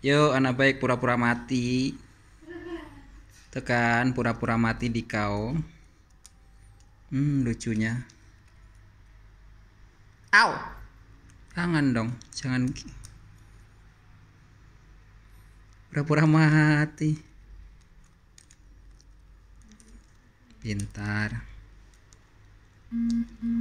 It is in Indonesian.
Yo anak baik pura-pura mati. Tekan pura-pura mati di kau. Hmm, lucunya. Au. Tangan dong, jangan pura-pura mati. Pintar. Mm -hmm.